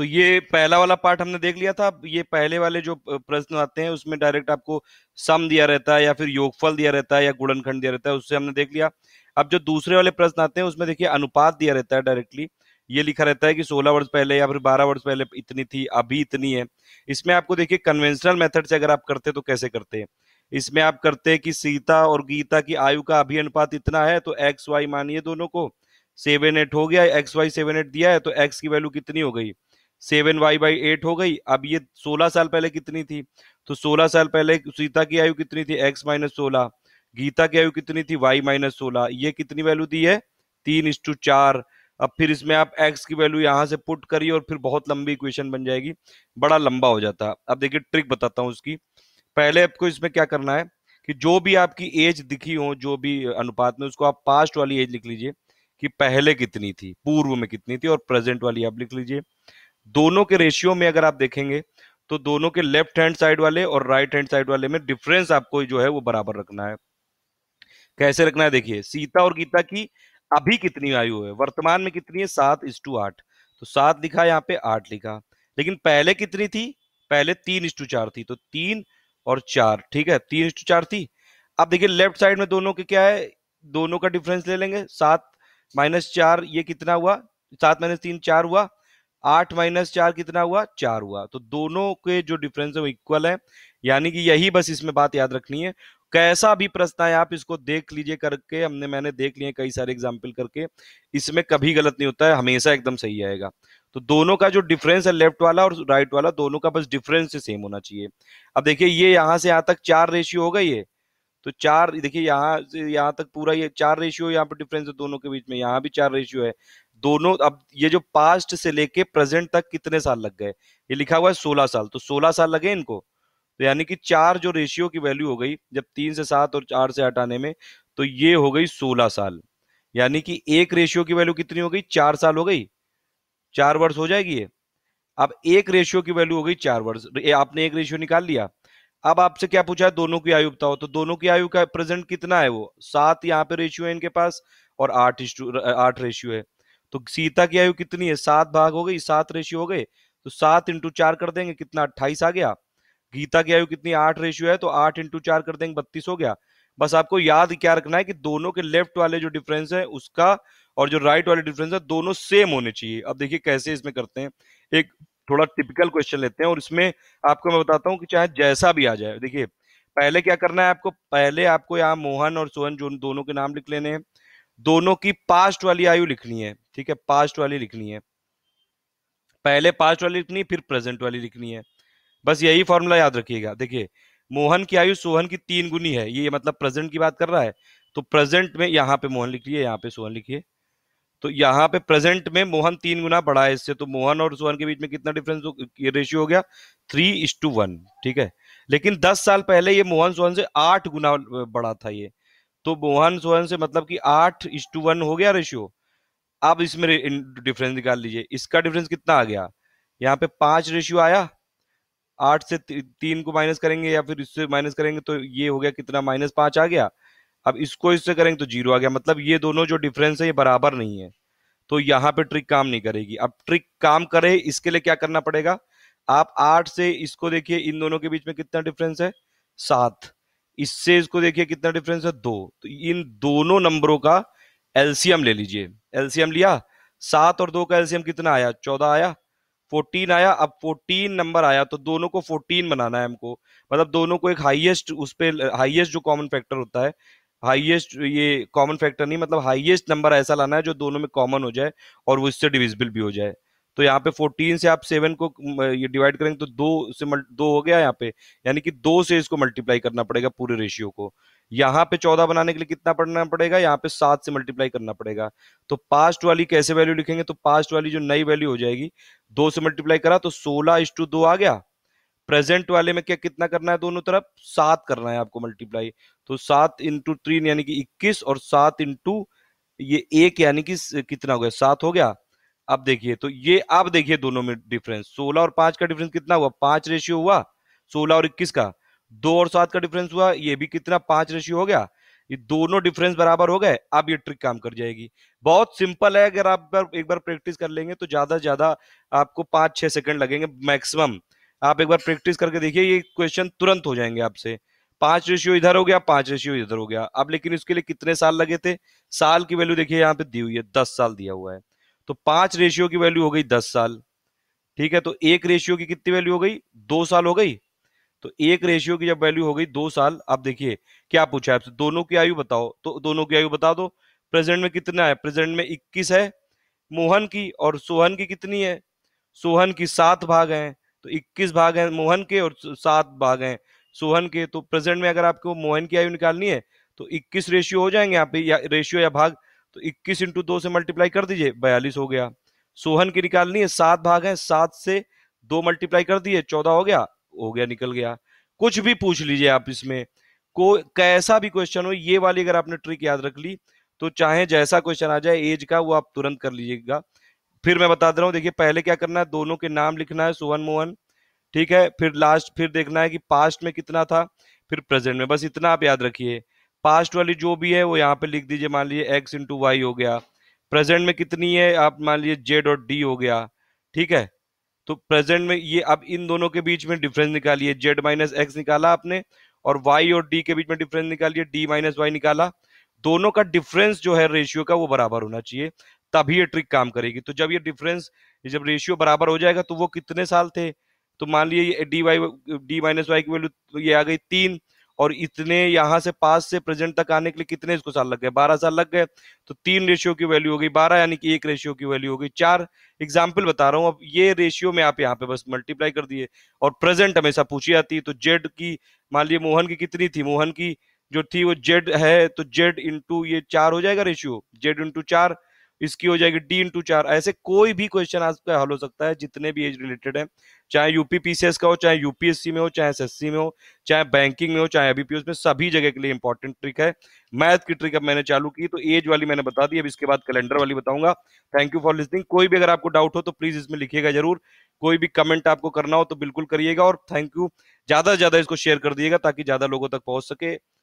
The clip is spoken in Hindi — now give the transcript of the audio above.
तो ये पहला वाला पार्ट हमने देख लिया था ये पहले वाले जो प्रश्न आते हैं उसमें डायरेक्ट आपको सम दिया रहता है या फिर योगफल दिया रहता है या गुणनखंड दिया रहता है उससे हमने देख लिया अब जो दूसरे वाले प्रश्न आते हैं उसमें देखिए अनुपात दिया रहता है डायरेक्टली ये लिखा रहता है कि 16 वर्ष पहले या फिर 12 वर्ष पहले इतनी थी अभी इतनी है इसमें आपको देखिए कन्वेंशनल मेथड से अगर आप करते तो कैसे करते हैं इसमें आप करते हैं कि सीता और गीता की आयु का अभी अनुपात इतना है तो एक्स वाई मानिए दोनों को सेवन एट हो गया एक्स वाई सेवन एट दिया है तो एक्स की वैल्यू कितनी हो गई सेवन वाई बाई एट हो गई अब ये सोलह साल पहले कितनी थी तो सोलह साल पहले सीता की आयु कितनी थी एक्स माइनस सोलह गीता की आयु कितनी थी वाई माइनस सोलह ये कितनी वैल्यू दी है तीन इंस चार अब फिर इसमें आप एक्स की वैल्यू यहाँ से पुट करिए और फिर बहुत लंबी इक्वेशन बन जाएगी बड़ा लंबा हो जाता अब देखिए ट्रिक बताता हूँ उसकी पहले आपको इसमें क्या करना है कि जो भी आपकी एज दिखी हो जो भी अनुपात में उसको आप पास्ट वाली एज लिख लीजिए कि पहले कितनी थी पूर्व में कितनी थी और प्रेजेंट वाली आप लिख लीजिए दोनों के रेशियो में अगर आप देखेंगे तो दोनों के लेफ्ट हैंड साइड वाले और राइट हैंड साइड वाले में डिफरेंस आपको जो है वो बराबर रखना है कैसे रखना है देखिए सीता और गीता की अभी कितनी आयु है वर्तमान में कितनी है सात इस टू आठ तो सात लिखा यहाँ पे आठ लिखा लेकिन पहले कितनी थी पहले तीन इस टू चार थी तो तीन और चार ठीक है तीन इस टू चार थी अब देखिए लेफ्ट साइड में दोनों के क्या है दोनों का डिफरेंस ले लेंगे सात माइनस चार ये कितना हुआ सात माइनस तीन चार हुआ आठ माइनस चार कितना हुआ चार हुआ तो दोनों के जो डिफरेंस है वो इक्वल है यानी कि यही बस इसमें बात याद रखनी है कैसा भी प्रश्न है आप इसको देख लीजिए करके हमने मैंने देख लिए कई सारे एग्जाम्पल करके इसमें कभी गलत नहीं होता है हमेशा एकदम सही आएगा तो दोनों का जो डिफरेंस है लेफ्ट वाला और राइट वाला दोनों का बस डिफरेंस से सेम होना चाहिए अब देखिए ये यहाँ से यहाँ तक चार रेशियो हो गई है तो चार देखिए यहाँ से यहाँ तक पूरा ये चार रेशियो यहाँ पर डिफरेंस है दोनों के बीच में यहाँ भी चार रेशियो है दोनों अब ये जो पास्ट से लेके प्रेजेंट तक कितने साल लग गए ये लिखा हुआ है सोलह साल तो सोलह साल लगे इनको तो यानी कि चार जो रेशियो की वैल्यू हो गई जब तीन से सात और चार से हटाने में तो ये हो गई सोलह साल यानी कि एक रेशियो की वैल्यू कितनी हो गई चार साल हो गई चार वर्ष हो जाएगी ये अब एक रेशियो की वैल्यू हो गई चार वर्ष आपने एक रेशियो निकाल लिया अब आपसे क्या पूछा है दोनों की आयु बताओ तो दोनों की आयु का प्रेजेंट कितना है वो सात यहाँ पे रेशियो है इनके पास और आठ आठ रेशियो है तो सीता की आयु कितनी है सात भाग हो गई सात रेशियो हो गए तो सात इंटू चार कर देंगे कितना अट्ठाईस आ गया गीता की आयु कितनी आठ रेशियो है तो आठ इंटू चार कर देंगे बत्तीस हो गया बस आपको याद क्या रखना है कि दोनों के लेफ्ट वाले जो डिफरेंस है उसका और जो राइट वाले डिफरेंस है दोनों सेम होने चाहिए अब देखिए कैसे इसमें करते हैं एक थोड़ा टिपिकल क्वेश्चन लेते हैं और इसमें आपको मैं बताता हूँ कि चाहे जैसा भी आ जाए देखिए पहले क्या करना है आपको पहले आपको यहाँ मोहन और सोहन जो दोनों के नाम लिख लेने हैं दोनों की पास्ट वाली आयु लिखनी है ठीक है पास्ट वाली लिखनी है पहले पास्ट वाली लिखनी फिर प्रेजेंट वाली लिखनी है बस यही फॉर्मूला याद रखिएगा देखिए मोहन की आयु सोहन की तीन गुनी है ये मतलब प्रेजेंट की बात कर रहा है तो प्रेजेंट में यहाँ पे मोहन लिखिए यहाँ पे सोहन लिखिए तो यहाँ पे प्रेजेंट में मोहन तीन गुना बढ़ा है इससे तो मोहन और सुहन के बीच में कितना डिफरेंस रेशियो हो गया थ्री इज टू वन ठीक है लेकिन दस साल पहले ये मोहन सुहन से आठ गुना बड़ा था ये तो मोहन सोहन से मतलब कि आठ इज टू वन हो गया रेशियो आप इसमें डिफरेंस निकाल लीजिए इसका डिफरेंस कितना आ गया यहाँ पे पांच रेशियो आया आठ से ती, तीन को माइनस करेंगे या फिर इससे माइनस करेंगे तो ये हो गया कितना माइनस पांच आ गया अब इसको इससे करेंगे तो जीरो आ गया मतलब ये दोनों जो डिफरेंस है ये बराबर नहीं है तो यहाँ पे ट्रिक काम नहीं करेगी अब ट्रिक काम करे इसके लिए क्या करना पड़ेगा आप आठ से इसको देखिए इन दोनों के बीच में कितना डिफरेंस है सात इससे इसको देखिए कितना डिफरेंस है दो तो इन दोनों नंबरों का एलसीएम ले लीजिए एलसीएम लिया सात और दो का एलसीएम कितना आया चौदह आया फोर्टीन आया अब फोर्टीन नंबर आया तो दोनों को फोर्टीन बनाना है हमको मतलब दोनों को एक हाईएस्ट उस पर हाइएस्ट जो कॉमन फैक्टर होता है हाईएस्ट ये कॉमन फैक्टर नहीं मतलब हाईएस्ट नंबर ऐसा लाना है जो दोनों में कॉमन हो जाए और वो इससे डिविजिबल भी हो जाए तो यहाँ पे 14 से आप 7 को ये डिवाइड करेंगे तो दो से दो हो गया यहाँ पे यानी कि दो से इसको मल्टीप्लाई करना पड़ेगा पूरे रेशियो को यहाँ पे चौदह बनाने के लिए कितना पढ़ना पड़ेगा यहाँ पे सात से मल्टीप्लाई करना पड़ेगा तो पास्ट वाली कैसे वैल्यू लिखेंगे तो पास्ट वाली जो नई वैल्यू हो जाएगी दो से मल्टीप्लाई करा तो सोलह इस टू दो आ गया प्रेजेंट वाले में क्या कितना करना है दोनों तरफ सात करना है आपको मल्टीप्लाई तो सात इंटू तीन यानी कि इक्कीस और सात इंटू ये एक यानी कि कितना हो गया सात हो गया अब देखिए तो ये आप देखिए दोनों में डिफरेंस सोलह और पांच का डिफरेंस कितना हुआ पांच रेशियो हुआ सोलह और इक्कीस का दो और सात का डिफरेंस हुआ ये भी कितना पांच रेशियो हो गया ये दोनों डिफरेंस बराबर हो गए अब ये ट्रिक काम कर जाएगी बहुत सिंपल है अगर आप एक बार प्रैक्टिस कर लेंगे तो ज्यादा से ज्यादा आपको पांच छह सेकंड लगेंगे मैक्सिमम आप एक बार प्रैक्टिस करके देखिए ये क्वेश्चन तुरंत हो जाएंगे आपसे पांच रेशियो इधर हो गया पांच रेशियो इधर हो गया अब लेकिन इसके लिए कितने साल लगे थे साल की वैल्यू देखिए यहाँ पे दी हुई है दस साल दिया हुआ है तो पांच रेशियो की वैल्यू हो गई दस साल ठीक है तो एक रेशियो की कितनी वैल्यू हो गई दो साल हो गई तो एक रेशियो की जब वैल्यू हो गई दो साल आप देखिए क्या पूछा है आपसे दोनों की आयु बताओ तो दोनों की आयु बता दो प्रेजेंट में कितना है प्रेजेंट में इक्कीस है मोहन की और सोहन की कितनी है सोहन की सात भाग हैं तो 21 भाग हैं मोहन के और सात भाग हैं सोहन के तो प्रेजेंट में अगर आपको मोहन की आयु निकालनी है तो 21 रेशियो हो जाएंगे यहाँ पे या रेशियो या भाग तो 21 इंटू दो से मल्टीप्लाई कर दीजिए बयालीस हो गया सोहन की निकालनी है सात भाग हैं सात से दो मल्टीप्लाई कर दिए चौदह हो गया हो गया निकल गया कुछ भी पूछ लीजिए आप इसमें को कैसा भी क्वेश्चन हो ये वाली अगर आपने ट्रिक याद रख ली तो चाहे जैसा क्वेश्चन आ जाए एज का वो आप तुरंत कर लीजिएगा फिर मैं बता दे रहा हूँ देखिए पहले क्या करना है दोनों के नाम लिखना है सुवन मोहन ठीक है फिर लास्ट फिर देखना है कि पास्ट में कितना था फिर प्रेजेंट में बस इतना आप याद रखिए पास्ट वाली जो भी है वो यहाँ पे लिख दीजिए मान लीजिए एक्स इंटू वाई हो गया प्रेजेंट में कितनी है आप मान लीजिए जेड और डी हो गया ठीक है तो प्रेजेंट में ये अब इन दोनों के बीच में डिफरेंस निकालिए जेड माइनस एक्स निकाला आपने और वाई और डी के बीच में डिफरेंस निकालिए डी माइनस वाई निकाला दोनों का डिफरेंस जो है रेशियो का वो बराबर होना चाहिए तभी ये ट्रिक काम करेगी तो जब ये डिफरेंस जब रेशियो बराबर हो जाएगा तो वो कितने साल थे तो मान लीजिए D Y D minus Y की वैल्यू ये आ गई तीन और इतने यहाँ से पास से प्रेजेंट तक आने के लिए कितने इसको साल लग गए बारह साल लग गए तो तीन रेशियो की वैल्यू हो गई बारह यानी कि एक रेशियो की वैल्यू हो गई चार एग्जाम्पल बता रहा हूँ अब ये रेशियो में आप यहाँ पे बस मल्टीप्लाई कर दिए और प्रेजेंट हमेशा पूछी जाती है तो जेड की मान लीजिए मोहन की कितनी थी मोहन की जो थी वो जेड है तो जेड इंटू ये चार हो जाएगा रेशियो जेड इंटू चार इसकी हो जाएगी डी इंटू चार ऐसे कोई भी क्वेश्चन आपका हल हो सकता है जितने भी एज रिलेटेड है चाहे यूपी पीसीएस का हो चाहे यूपीएससी में हो चाहे एसएससी में हो चाहे बैंकिंग में हो चाहे एबीपीएस में सभी जगह के लिए इंपॉर्टेंट ट्रिक है मैथ की ट्रिक अब मैंने चालू की तो एज वाली मैंने बता दी अब इसके बाद कैलेंडर वाली बताऊंगा थैंक यू फॉर लिसनिंग कोई भी अगर आपको डाउट हो तो प्लीज इसमें लिखिएगा जरूर कोई भी कमेंट आपको करना हो तो बिल्कुल करिएगा और थैंक यू ज्यादा से ज्यादा इसको शेयर कर दिएगा ताकि ज्यादा लोगों तक पहुंच सके